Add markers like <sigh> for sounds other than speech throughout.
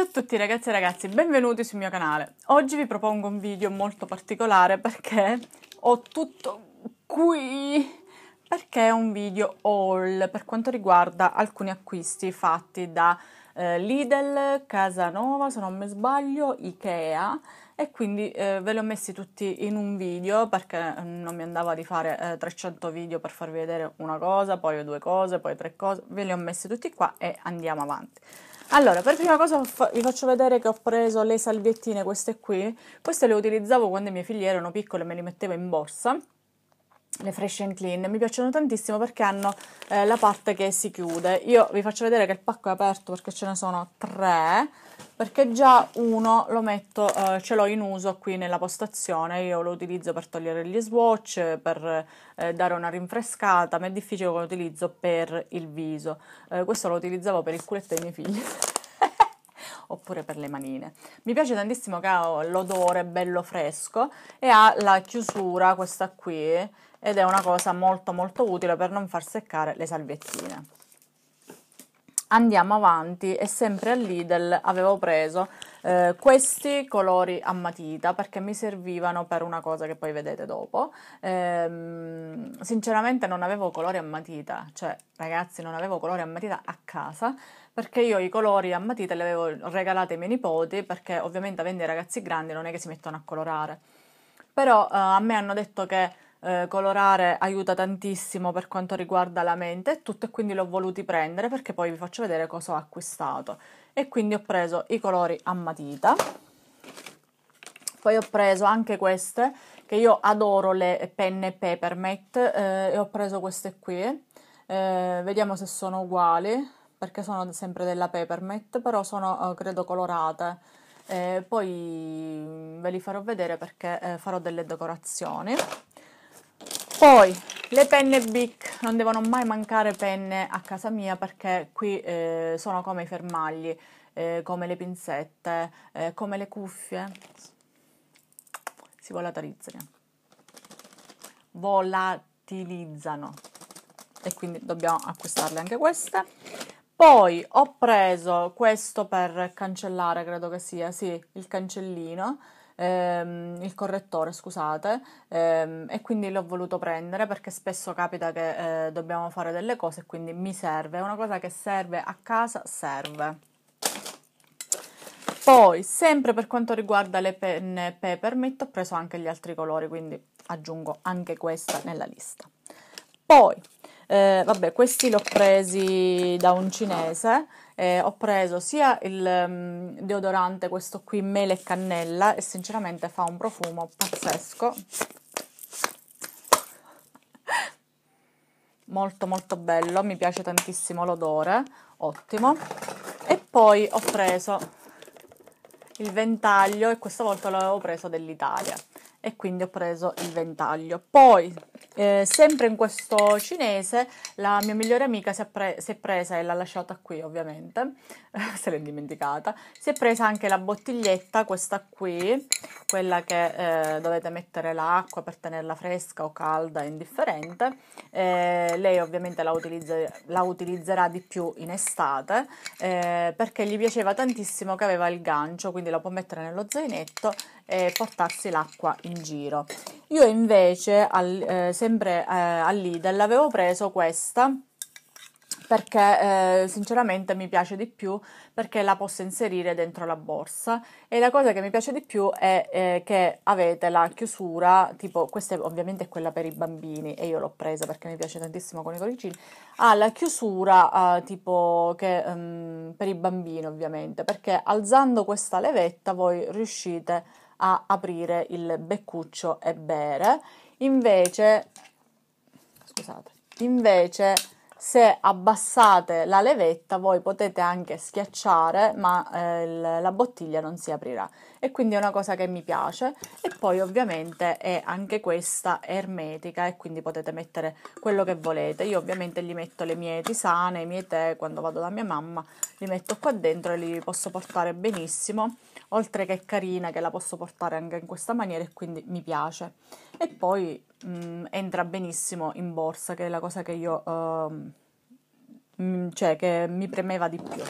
Ciao a tutti ragazzi e ragazze, benvenuti sul mio canale. Oggi vi propongo un video molto particolare perché ho tutto qui perché è un video haul per quanto riguarda alcuni acquisti fatti da eh, Lidl, Casanova, se non mi sbaglio, Ikea e quindi eh, ve li ho messi tutti in un video perché mm, non mi andava di fare eh, 300 video per farvi vedere una cosa, poi due cose, poi tre cose, ve li ho messi tutti qua e andiamo avanti. Allora, per prima cosa vi faccio vedere che ho preso le salviettine, queste qui. Queste le utilizzavo quando i miei figli erano piccoli e me li mettevo in borsa le fresh and clean mi piacciono tantissimo perché hanno eh, la parte che si chiude io vi faccio vedere che il pacco è aperto perché ce ne sono tre perché già uno lo metto eh, ce l'ho in uso qui nella postazione io lo utilizzo per togliere gli swatch per eh, dare una rinfrescata ma è difficile che lo utilizzo per il viso eh, questo lo utilizzavo per il culetto dei miei figli <laughs> oppure per le manine. Mi piace tantissimo che ha l'odore bello fresco e ha la chiusura questa qui ed è una cosa molto molto utile per non far seccare le salviettine. Andiamo avanti e sempre a Lidl avevo preso eh, questi colori a matita perché mi servivano per una cosa che poi vedete dopo. Ehm, sinceramente non avevo colori a matita, cioè ragazzi non avevo colori a matita a casa perché io i colori a matita li avevo regalati ai miei nipoti perché ovviamente avendo i ragazzi grandi non è che si mettono a colorare. Però eh, a me hanno detto che eh, colorare aiuta tantissimo per quanto riguarda la mente e tutto e quindi l'ho voluti prendere perché poi vi faccio vedere cosa ho acquistato e quindi ho preso i colori a matita poi ho preso anche queste che io adoro le penne Peppermint eh, e ho preso queste qui eh, vediamo se sono uguali perché sono sempre della Peppermint però sono eh, credo colorate eh, poi ve li farò vedere perché eh, farò delle decorazioni poi le penne Bic, non devono mai mancare penne a casa mia perché qui eh, sono come i fermagli, eh, come le pinzette, eh, come le cuffie. Si volatilizzano. Volatilizzano. E quindi dobbiamo acquistarle anche queste. Poi ho preso questo per cancellare, credo che sia, sì, il cancellino ehm, il correttore, scusate, ehm, e quindi l'ho voluto prendere perché spesso capita che eh, dobbiamo fare delle cose e quindi mi serve, è una cosa che serve a casa, serve. Poi, sempre per quanto riguarda le penne Peppermint, ho preso anche gli altri colori, quindi aggiungo anche questa nella lista. Poi, eh, vabbè, questi li ho presi da un cinese. Eh, ho preso sia il um, deodorante, questo qui mele e cannella, e sinceramente fa un profumo pazzesco. molto molto bello, mi piace tantissimo l'odore, ottimo. E poi ho preso il ventaglio e questa volta l'avevo preso dell'Italia e quindi ho preso il ventaglio. Poi, eh, sempre in questo cinese, la mia migliore amica si è, pre- si è presa, e l'ha lasciata qui ovviamente, <laughs> se l'è dimenticata, si è presa anche la bottiglietta, questa qui, quella che eh, dovete mettere l'acqua per tenerla fresca o calda, indifferente. Eh, lei ovviamente la, utilizze- la, utilizzerà di più in estate, eh, perché gli piaceva tantissimo che aveva il gancio, quindi la può mettere nello zainetto eh, portarsi l'acqua in giro. Io invece, al, eh, sempre eh, Lidl avevo preso questa perché eh, sinceramente mi piace di più perché la posso inserire dentro la borsa e la cosa che mi piace di più è eh, che avete la chiusura tipo questa ovviamente è quella per i bambini e io l'ho presa perché mi piace tantissimo con i coricini ha ah, la chiusura eh, tipo che um, per i bambini ovviamente perché alzando questa levetta voi riuscite a a aprire il beccuccio e bere. Invece, scusate, invece se abbassate la levetta voi potete anche schiacciare ma eh, la bottiglia non si aprirà e quindi è una cosa che mi piace e poi ovviamente è anche questa ermetica e quindi potete mettere quello che volete io ovviamente gli metto le mie tisane, i miei tè quando vado da mia mamma li metto qua dentro e li posso portare benissimo oltre che carina che la posso portare anche in questa maniera e quindi mi piace e poi mh, mm, entra benissimo in borsa, che è la cosa che io uh, ehm, mh, mm, cioè che mi premeva di più.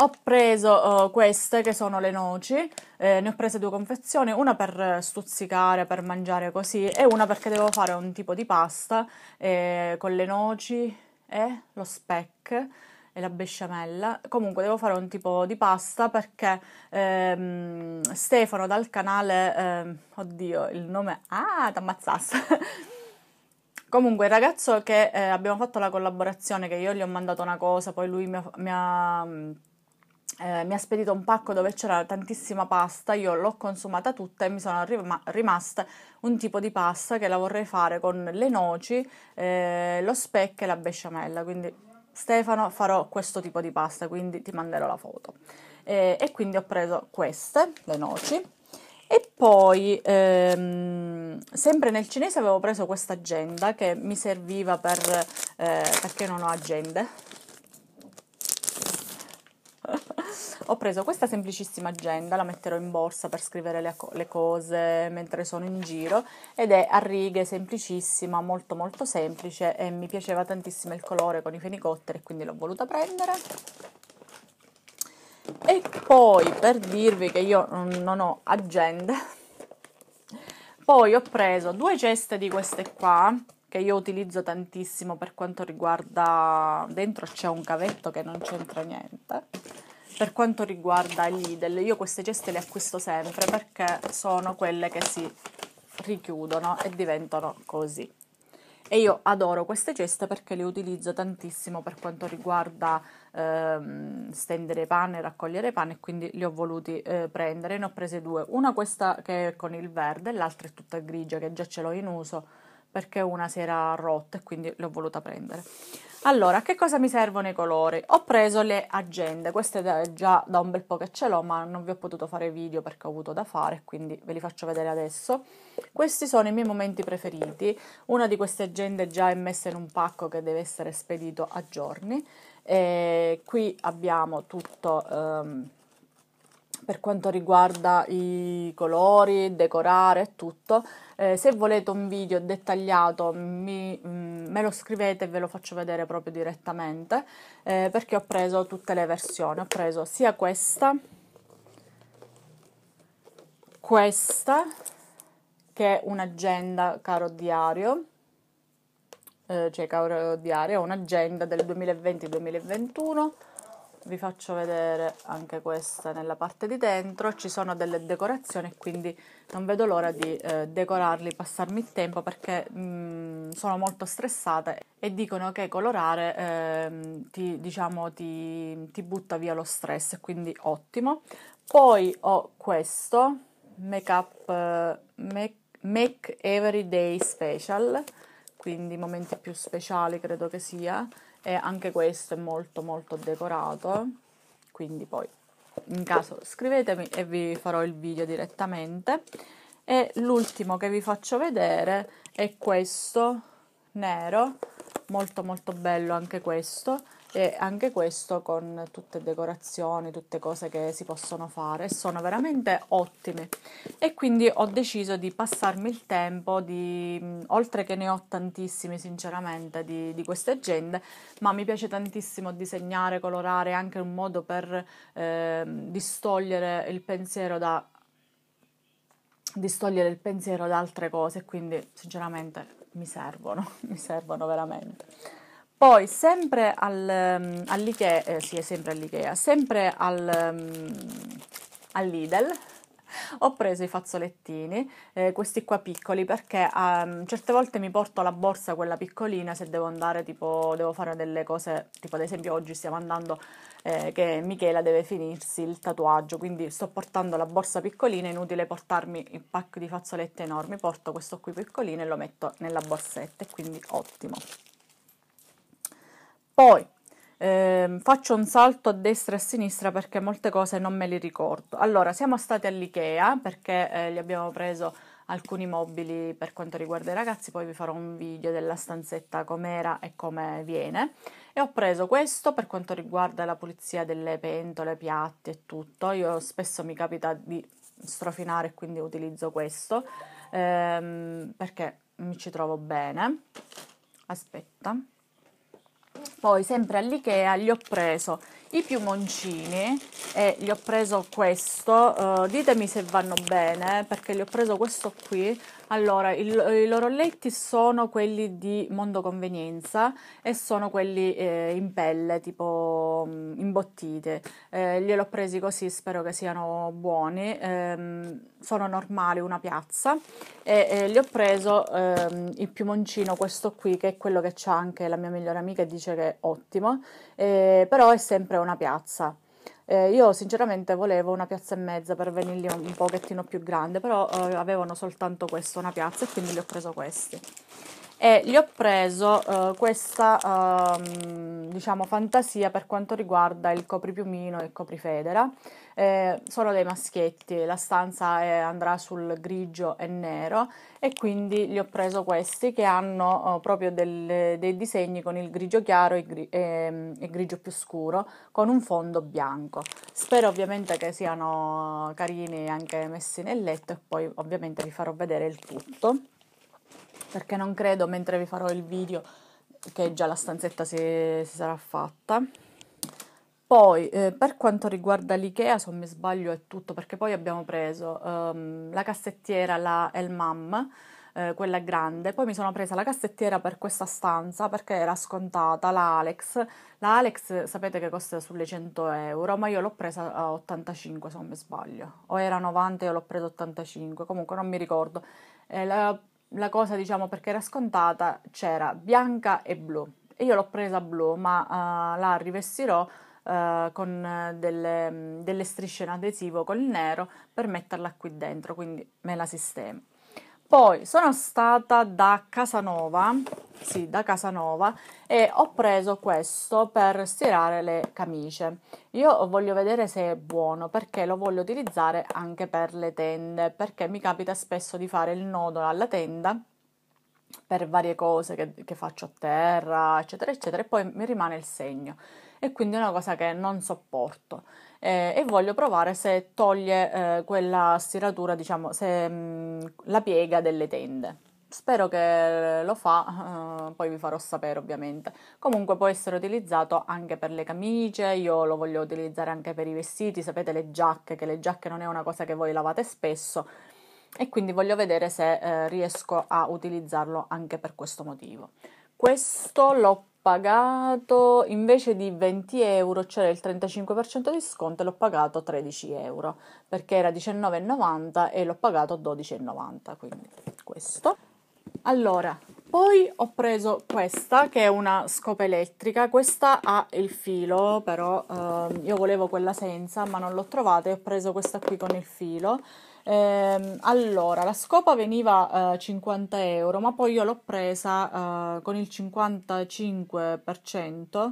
Ho preso uh, queste che sono le noci, eh, ne ho prese due confezioni, una per stuzzicare, per mangiare così e una perché devo fare un tipo di pasta eh, con le noci e lo speck e la besciamella. Comunque devo fare un tipo di pasta perché ehm, Stefano dal canale, ehm, oddio, il nome, ah, t'ammazzasse. <laughs> Comunque il ragazzo che eh, abbiamo fatto la collaborazione, che io gli ho mandato una cosa, poi lui mi ha, mi ha eh, mi ha spedito un pacco dove c'era tantissima pasta, io l'ho consumata tutta e mi sono rim- rimasta un tipo di pasta che la vorrei fare con le noci, eh, lo speck e la besciamella, quindi Stefano farò questo tipo di pasta, quindi ti manderò la foto. Eh, e quindi ho preso queste, le noci. E poi, ehm, sempre nel cinese avevo preso questa agenda che mi serviva per, eh, perché non ho agende, ho preso questa semplicissima agenda, la metterò in borsa per scrivere le, le cose mentre sono in giro ed è a righe semplicissima, molto molto semplice e mi piaceva tantissimo il colore con i fenicotteri quindi l'ho voluta prendere. E poi per dirvi che io non ho agenda, poi ho preso due ceste di queste qua che io utilizzo tantissimo per quanto riguarda dentro c'è un cavetto che non c'entra niente per quanto riguarda il Lidl, io queste ceste le acquisto sempre perché sono quelle che si richiudono e diventano così. E io adoro queste ceste perché le utilizzo tantissimo per quanto riguarda ehm, stendere pane, raccogliere pane, quindi le ho voluti eh, prendere. Ne ho prese due, una questa che è con il verde, l'altra è tutta grigia che già ce l'ho in uso perché una si era rotta e quindi l'ho voluta prendere. Allora, che cosa mi servono i colori? Ho preso le agende, queste da, già da un bel po' che ce l'ho, ma non vi ho potuto fare video perché ho avuto da fare, quindi ve li faccio vedere adesso. Questi sono i miei momenti preferiti, una di queste agende già è messa in un pacco che deve essere spedito a giorni. E qui abbiamo tutto... Um, per quanto riguarda i colori, decorare e tutto. Eh, se volete un video dettagliato mi, mh, mm, me lo scrivete e ve lo faccio vedere proprio direttamente eh, perché ho preso tutte le versioni, ho preso sia questa, questa che è un'agenda caro diario, eh, cioè caro diario, un'agenda del 2020-2021 vi faccio vedere anche questa nella parte di dentro ci sono delle decorazioni quindi non vedo l'ora di eh, decorarli passarmi il tempo perché mh, mm, sono molto stressata e dicono che colorare eh, ti, diciamo, ti, ti butta via lo stress quindi ottimo poi ho questo make up eh, make, make everyday special quindi momenti più speciali credo che sia e anche questo è molto molto decorato, quindi poi in caso scrivetemi e vi farò il video direttamente. E l'ultimo che vi faccio vedere è questo nero, molto molto bello anche questo, e anche questo con tutte decorazioni, tutte cose che si possono fare, sono veramente ottime. E quindi ho deciso di passarmi il tempo, di, oltre che ne ho tantissimi sinceramente di, di, queste agende, ma mi piace tantissimo disegnare, colorare, anche un modo per eh, distogliere il pensiero da distogliere il pensiero da altre cose, quindi sinceramente mi servono, <laughs> mi servono veramente. Poi sempre al, ehm, all'Ikea, eh, sì, sempre all'Ikea, sempre al, um, ehm, all'Idel, <laughs> ho preso i fazzolettini, eh, questi qua piccoli, perché um, certe volte mi porto la borsa, quella piccolina, se devo andare, tipo, devo fare delle cose, tipo ad esempio oggi stiamo andando eh, che Michela deve finirsi il tatuaggio, quindi sto portando la borsa piccolina, è inutile portarmi il pack di fazzolette enormi, porto questo qui piccolino e lo metto nella borsetta, quindi ottimo. Poi eh, faccio un salto a destra e a sinistra perché molte cose non me le ricordo. Allora, siamo stati all'IKEA perché eh, gli abbiamo preso alcuni mobili per quanto riguarda i ragazzi, poi vi farò un video della stanzetta com'era e come viene. E ho preso questo per quanto riguarda la pulizia delle pentole, piatti e tutto. Io spesso mi capita di strofinare, quindi utilizzo questo ehm, perché mi ci trovo bene. Aspetta. Poi sempre all'IKEA li ho preso i piumoncini e gli ho preso questo uh, ditemi se vanno bene perché gli ho preso questo qui allora il, i loro letti sono quelli di mondo convenienza e sono quelli eh, in pelle tipo mh, mm, imbottite eh, gliel'ho presi così spero che siano buoni ehm, sono normali una piazza e eh, gli ho preso ehm, il piumoncino questo qui che è quello che c'ha anche la mia migliore amica e dice che è ottimo eh, però è sempre una piazza. Eh, io sinceramente volevo una piazza e mezza per venirli un, un pochettino più grande, però eh, avevano soltanto questo, una piazza, e quindi li ho preso questi e gli ho preso uh, questa uh, diciamo fantasia per quanto riguarda il copripiumino e il coprifedera eh, sono dei maschietti la stanza è, andrà sul grigio e nero e quindi gli ho preso questi che hanno uh, proprio del, dei disegni con il grigio chiaro e, gri- e, ehm, e, grigio più scuro con un fondo bianco spero ovviamente che siano carini anche messi nel letto e poi ovviamente vi farò vedere il tutto perché non credo mentre vi farò il video che già la stanzetta si, si sarà fatta. Poi, eh, per quanto riguarda l'IKEA, se non mi sbaglio è tutto, perché poi abbiamo preso ehm, la cassettiera, la Elmam, eh, quella grande, poi mi sono presa la cassettiera per questa stanza, perché era scontata, la Alex. La Alex sapete che costa sulle 100 euro, ma io l'ho presa a 85 se non mi sbaglio, o era 90 e l'ho presa a 85, comunque non mi ricordo. Eh, la la cosa, diciamo, perché era scontata, c'era bianca e blu. E io l'ho presa blu, ma uh, la rivestirò uh, con delle, delle strisce in adesivo col nero per metterla qui dentro, quindi me la sistemo. Poi sono stata da Casanova, sì, da Casanova e ho preso questo per stirare le camicie. Io voglio vedere se è buono perché lo voglio utilizzare anche per le tende, perché mi capita spesso di fare il nodo alla tenda per varie cose che, che faccio a terra, eccetera, eccetera, e poi mi rimane il segno e quindi è una cosa che non sopporto. Eh, e voglio provare se toglie eh, quella stiratura, diciamo, se mh, mm, la piega delle tende. Spero che lo fa, eh, poi vi farò sapere ovviamente. Comunque può essere utilizzato anche per le camicie, io lo voglio utilizzare anche per i vestiti, sapete le giacche, che le giacche non è una cosa che voi lavate spesso e quindi voglio vedere se eh, riesco a utilizzarlo anche per questo motivo. Questo l'ho pagato invece di 20 euro c'era il 35% di sconto e l'ho pagato 13 euro perché era 19,90 e l'ho pagato 12,90 quindi questo allora poi ho preso questa che è una scopa elettrica questa ha il filo però eh, io volevo quella senza ma non l'ho trovata e ho preso questa qui con il filo Ehm, allora, la scopa veniva eh, 50 euro, ma poi io l'ho presa eh, con il 55%,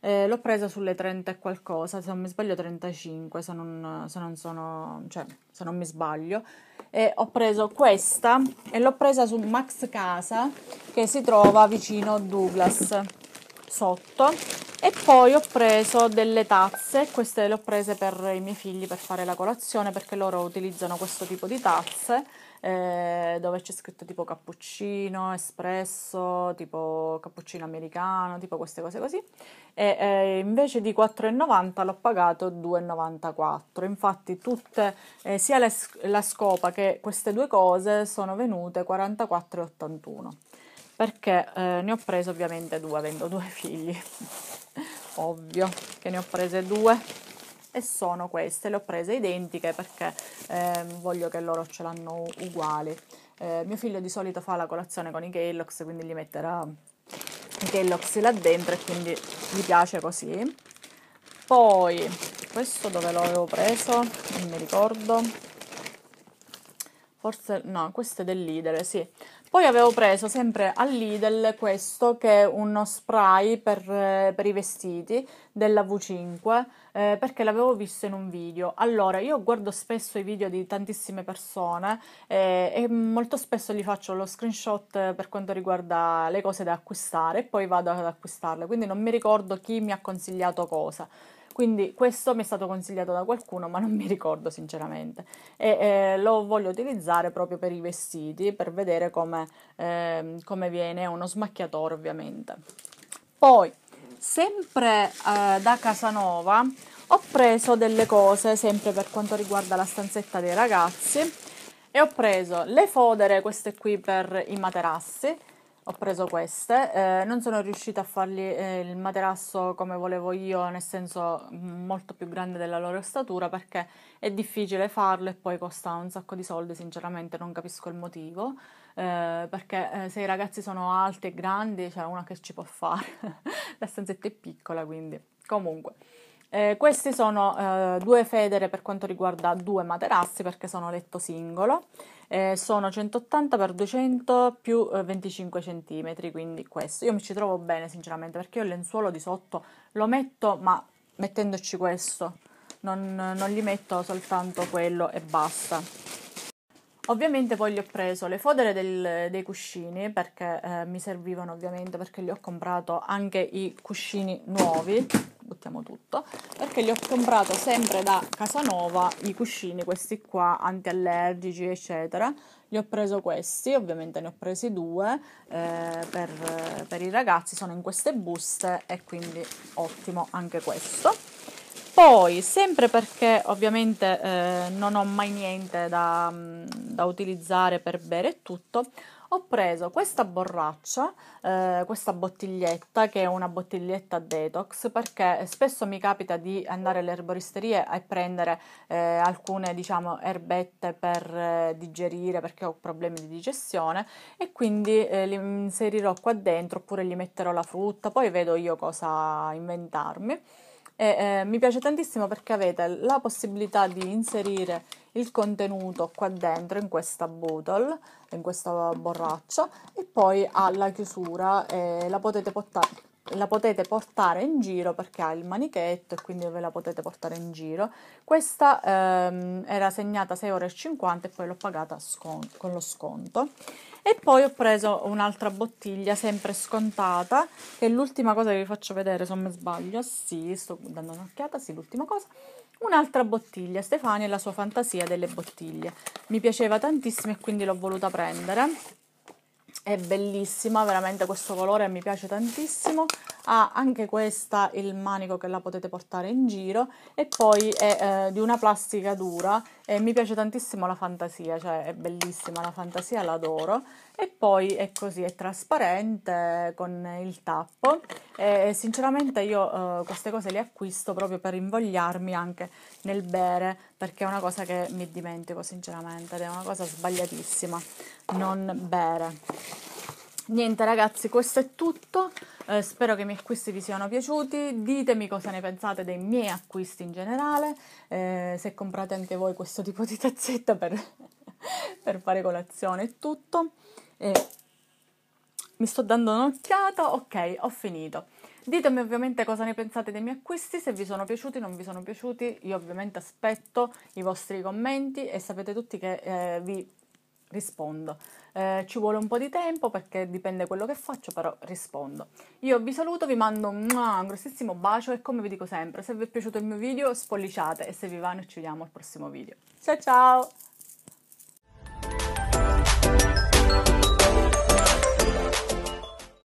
eh, l'ho presa sulle 30 e qualcosa, se non mi sbaglio 35, se non, se non, sono, cioè, se non mi sbaglio. E ho preso questa e l'ho presa su Max Casa che si trova vicino Douglas sotto e poi ho preso delle tazze, queste le ho prese per i miei figli per fare la colazione perché loro utilizzano questo tipo di tazze eh, dove c'è scritto tipo cappuccino, espresso, tipo cappuccino americano, tipo queste cose così. E eh, invece di 4,90 l'ho pagato 2,94. Infatti tutte, eh, sia le, la scopa che queste due cose sono venute 44,81 perché eh, ne ho preso ovviamente due avendo due figli ovvio che ne ho prese due e sono queste, le ho prese identiche perché eh, voglio che loro ce l'hanno uguali. Eh, mio figlio di solito fa la colazione con i Kellogg's, quindi gli metterà i Kellogg's là dentro e quindi gli piace così. Poi, questo dove l'avevo preso? Non mi ricordo. Forse, no, questo è del leader, sì. Poi avevo preso sempre Lidl questo che è uno spray per, eh, per i vestiti della V5 eh, perché l'avevo visto in un video. Allora, io guardo spesso i video di tantissime persone eh, e molto spesso gli faccio lo screenshot per quanto riguarda le cose da acquistare e poi vado ad acquistarle, quindi non mi ricordo chi mi ha consigliato cosa. Quindi questo mi è stato consigliato da qualcuno, ma non mi ricordo sinceramente. E eh, lo voglio utilizzare proprio per i vestiti, per vedere come, eh, come viene uno smacchiatore ovviamente. Poi, sempre eh, da Casanova, ho preso delle cose, sempre per quanto riguarda la stanzetta dei ragazzi, e ho preso le fodere, queste qui per i materassi, ho preso queste, eh, non sono riuscita a fargli eh, il materasso come volevo io, nel senso mm, molto più grande della loro statura, perché è difficile farlo e poi costa un sacco di soldi, sinceramente non capisco il motivo, eh, perché eh, se i ragazzi sono alti e grandi c'è una che ci può fare, la <laughs> stanzetta è piccola quindi. Comunque, eh, questi sono eh, due federe per quanto riguarda due materassi perché sono letto singolo eh, sono 180 x 200 più 25 eh, cm, quindi questo. Io mi ci trovo bene sinceramente perché io il lenzuolo di sotto lo metto ma mettendoci questo, non, non gli metto soltanto quello e basta. Ovviamente poi gli ho preso le fodere del, dei cuscini perché eh, mi servivano ovviamente perché li ho comprato anche i cuscini nuovi buttiamo tutto, perché li ho comprato sempre da Casanova, i cuscini, questi qua, antiallergici, eccetera. Li ho presi questi, ovviamente ne ho presi due eh, per, per i ragazzi, sono in queste buste e quindi ottimo anche questo. Poi, sempre perché ovviamente eh, non ho mai niente da, mm, da, utilizzare per bere tutto, ho preso questa borraccia, eh, questa bottiglietta che è una bottiglietta detox perché spesso mi capita di andare alle erboristerie e prendere eh, alcune diciamo erbette per eh, digerire perché ho problemi di digestione e quindi eh, li inserirò qua dentro oppure gli metterò la frutta, poi vedo io cosa inventarmi e, eh, mi piace tantissimo perché avete la possibilità di inserire il contenuto qua dentro in questa bottle, in questa borraccia e poi alla chiusura eh, la, potete portare, la potete portare in giro perché ha il manichetto e quindi ve la potete portare in giro. Questa ehm, era segnata 6,50 euro e poi l'ho pagata scont- con lo sconto e poi ho preso un'altra bottiglia sempre scontata che è l'ultima cosa che vi faccio vedere se non mi sbaglio sì sto dando un'occhiata sì l'ultima cosa un'altra bottiglia Stefania e la sua fantasia delle bottiglie mi piaceva tantissimo e quindi l'ho voluta prendere è bellissima, veramente questo colore mi piace tantissimo. Ha anche questa il manico che la potete portare in giro e poi è eh, di una plastica dura e mi piace tantissimo la fantasia, cioè è bellissima la fantasia, l'adoro. E poi è così, è trasparente con il tappo e sinceramente io eh, queste cose le acquisto proprio per invogliarmi anche nel bere perché è una cosa che mi dimentico sinceramente ed è una cosa sbagliatissima, non bere. Niente ragazzi, questo è tutto, eh, spero che i miei acquisti vi siano piaciuti, ditemi cosa ne pensate dei miei acquisti in generale, eh, se comprate anche voi questo tipo di tazzetta per, <laughs> per fare colazione e tutto. Eh, mi sto dando un'occhiata, ok, ho finito. Ditemi ovviamente cosa ne pensate dei miei acquisti, se vi sono piaciuti, non vi sono piaciuti, io ovviamente aspetto i vostri commenti e sapete tutti che eh, vi rispondo. Eh, ci vuole un po' di tempo perché dipende quello che faccio, però rispondo. Io vi saluto, vi mando un, un grossissimo bacio e come vi dico sempre, se vi è piaciuto il mio video spolliciate e se vi va noi ci vediamo al prossimo video. Ciao ciao!